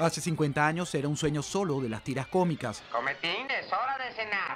Hace 50 años era un sueño solo de las tiras cómicas.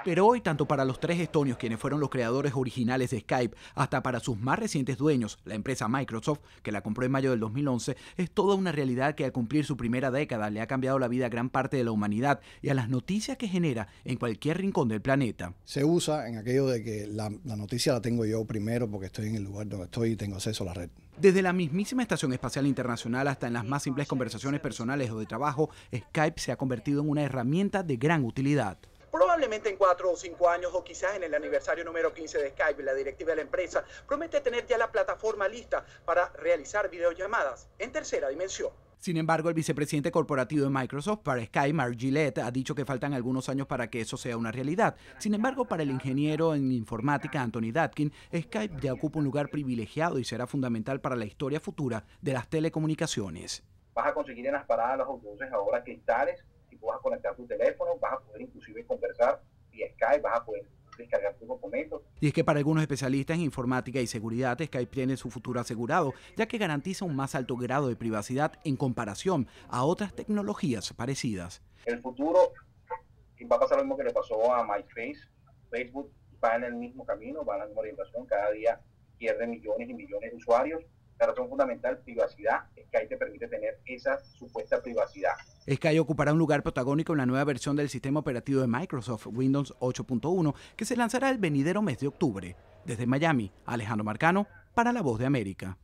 Pero hoy, tanto para los tres estonios, quienes fueron los creadores originales de Skype, hasta para sus más recientes dueños, la empresa Microsoft, que la compró en mayo del 2011, es toda una realidad que al cumplir su primera década le ha cambiado la vida a gran parte de la humanidad y a las noticias que genera en cualquier rincón del planeta. Se usa en aquello de que la, noticia la tengo yo primero porque estoy en el lugar donde estoy y tengo acceso a la red. Desde la mismísima Estación Espacial Internacional hasta en las más simples conversaciones personales o de trabajo, Skype se ha convertido en una herramienta de gran utilidad. Probablemente en cuatro o cinco años o quizás en el aniversario número 15 de Skype, la directiva de la empresa promete tener ya la plataforma lista para realizar videollamadas en tercera dimensión. Sin embargo, el vicepresidente corporativo de Microsoft para Skype, Mark Gillette, ha dicho que faltan algunos años para que eso sea una realidad. Sin embargo, para el ingeniero en informática Anthony Datkin, Skype ya ocupa un lugar privilegiado y será fundamental para la historia futura de las telecomunicaciones. Vas a conseguir en las paradas las los autobuses ahora cristales, y vas a conectar tu teléfono, vas a poder inclusive conversar y Skype, vas a poder descargar tus documentos. Y es que para algunos especialistas en informática y seguridad, Skype tiene su futuro asegurado, ya que garantiza un más alto grado de privacidad en comparación a otras tecnologías parecidas. El futuro va a pasar lo mismo que le pasó a MyFace, Facebook va en el mismo camino, va en la misma orientación, cada día pierde millones y millones de usuarios la razón fundamental, privacidad, Sky te permite tener esa supuesta privacidad. Sky ocupará un lugar protagónico en la nueva versión del sistema operativo de Microsoft, Windows 8.1, que se lanzará el venidero mes de octubre. Desde Miami, Alejandro Marcano, para La Voz de América.